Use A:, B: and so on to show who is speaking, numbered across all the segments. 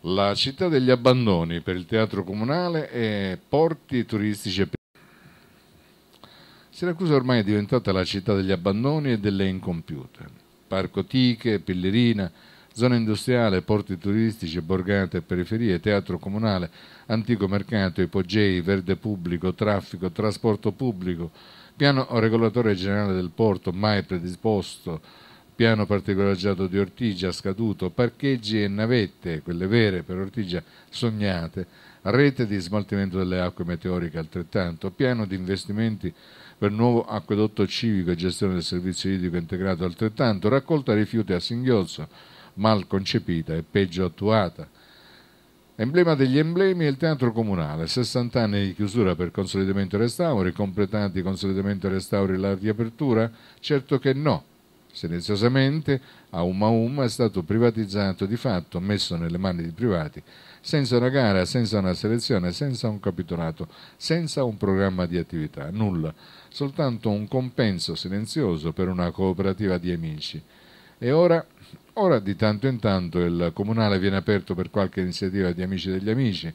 A: La città degli abbandoni per il teatro comunale e porti turistici e Siracusa ormai è diventata la città degli abbandoni e delle incompiute. Parco Tiche, Pellerina, zona industriale, porti turistici, borgate e periferie, teatro comunale, antico mercato, ipogei, verde pubblico, traffico, trasporto pubblico, piano regolatore generale del porto mai predisposto, piano particolareggiato di Ortigia scaduto, parcheggi e navette, quelle vere per Ortigia sognate, rete di smaltimento delle acque meteoriche altrettanto, piano di investimenti per nuovo acquedotto civico e gestione del servizio idrico integrato altrettanto, raccolta rifiuti a singhiozzo, mal concepita e peggio attuata. Emblema degli emblemi è il teatro comunale, 60 anni di chiusura per consolidamento e restauri, completati consolidamento e restauri la riapertura? Certo che no, Silenziosamente a Aumma Umma è stato privatizzato di fatto, messo nelle mani di privati, senza una gara, senza una selezione, senza un capitolato, senza un programma di attività, nulla, soltanto un compenso silenzioso per una cooperativa di amici. E ora, ora di tanto in tanto il comunale viene aperto per qualche iniziativa di amici degli amici,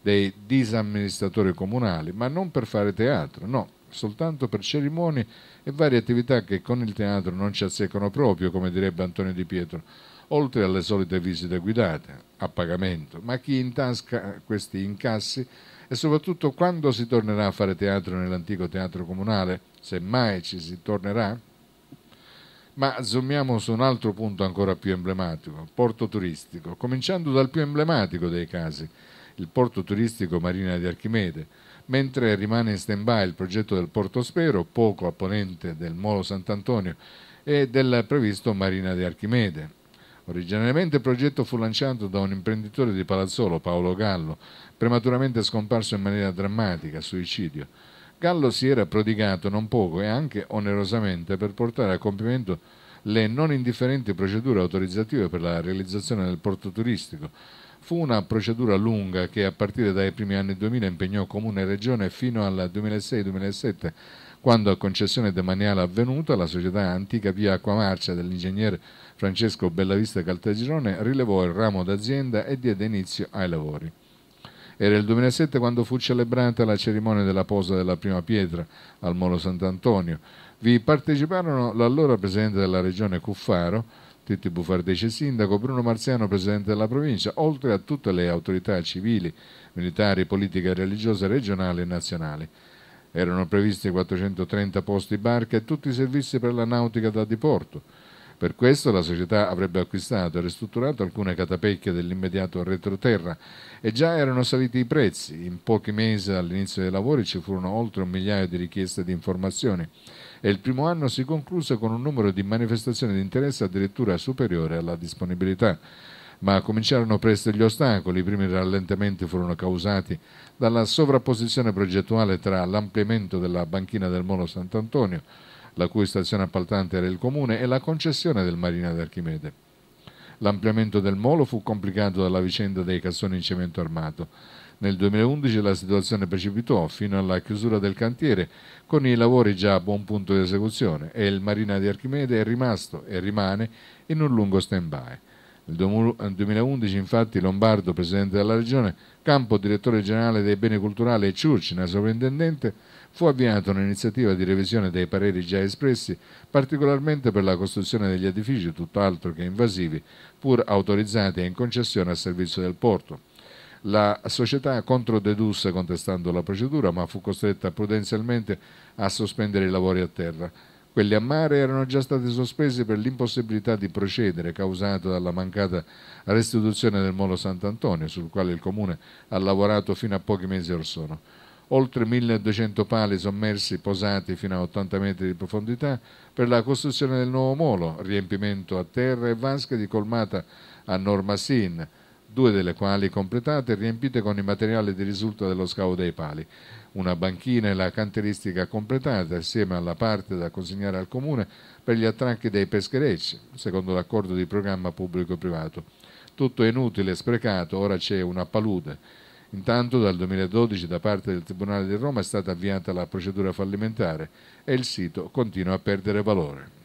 A: dei disamministratori comunali, ma non per fare teatro, no, soltanto per cerimonie e varie attività che con il teatro non ci azzeccano proprio, come direbbe Antonio Di Pietro, oltre alle solite visite guidate, a pagamento. Ma chi intasca questi incassi e soprattutto quando si tornerà a fare teatro nell'antico teatro comunale, se mai ci si tornerà? Ma zoomiamo su un altro punto ancora più emblematico, porto turistico, cominciando dal più emblematico dei casi, il porto turistico Marina di Archimede, mentre rimane in stand-by il progetto del Porto Spero, poco a ponente del Molo Sant'Antonio e del previsto Marina di Archimede. Originariamente il progetto fu lanciato da un imprenditore di Palazzolo, Paolo Gallo, prematuramente scomparso in maniera drammatica, suicidio. Gallo si era prodigato non poco e anche onerosamente per portare a compimento le non indifferenti procedure autorizzative per la realizzazione del porto turistico, Fu una procedura lunga che a partire dai primi anni 2000 impegnò Comune e Regione fino al 2006-2007 quando a concessione demaniale avvenuta la società antica via Acquamarcia dell'ingegnere Francesco Bellavista Caltagirone rilevò il ramo d'azienda e diede inizio ai lavori. Era il 2007 quando fu celebrata la cerimonia della posa della prima pietra al Molo Sant'Antonio. Vi parteciparono l'allora presidente della regione Cuffaro, Titti Bufardece sindaco, Bruno Marziano presidente della provincia, oltre a tutte le autorità civili, militari, politiche e religiose regionali e nazionali. Erano previsti 430 posti barca e tutti i servizi per la nautica da diporto. Per questo la società avrebbe acquistato e ristrutturato alcune catapecchie dell'immediato retroterra e già erano saliti i prezzi. In pochi mesi dall'inizio dei lavori ci furono oltre un migliaio di richieste di informazioni e il primo anno si concluse con un numero di manifestazioni di interesse addirittura superiore alla disponibilità. Ma cominciarono presto gli ostacoli, i primi rallentamenti furono causati dalla sovrapposizione progettuale tra l'ampliamento della banchina del Molo Sant'Antonio, la cui stazione appaltante era il comune, e la concessione del Marina d'Archimede. L'ampliamento del molo fu complicato dalla vicenda dei cassoni in cemento armato. Nel 2011 la situazione precipitò fino alla chiusura del cantiere, con i lavori già a buon punto di esecuzione, e il Marina di Archimede è rimasto e rimane in un lungo stand-by. Nel 2011 infatti Lombardo, presidente della regione, Campo, direttore generale dei beni culturali e Ciurcina, sovrintendente, fu avviata un'iniziativa di revisione dei pareri già espressi, particolarmente per la costruzione degli edifici tutt'altro che invasivi, pur autorizzati e in concessione al servizio del porto. La società controdedusse contestando la procedura, ma fu costretta prudenzialmente a sospendere i lavori a terra. Quelli a mare erano già stati sospesi per l'impossibilità di procedere causata dalla mancata restituzione del molo Sant'Antonio, sul quale il comune ha lavorato fino a pochi mesi or sono. Oltre 1200 pali sommersi posati fino a 80 metri di profondità per la costruzione del nuovo molo, riempimento a terra e vasche di colmata a norma SIN due delle quali completate e riempite con i materiali di risulta dello scavo dei pali. Una banchina e la canteristica completata assieme alla parte da consegnare al comune per gli attracchi dei pescherecci, secondo l'accordo di programma pubblico e privato. Tutto è inutile e sprecato, ora c'è una palude. Intanto dal 2012 da parte del Tribunale di Roma è stata avviata la procedura fallimentare e il sito continua a perdere valore.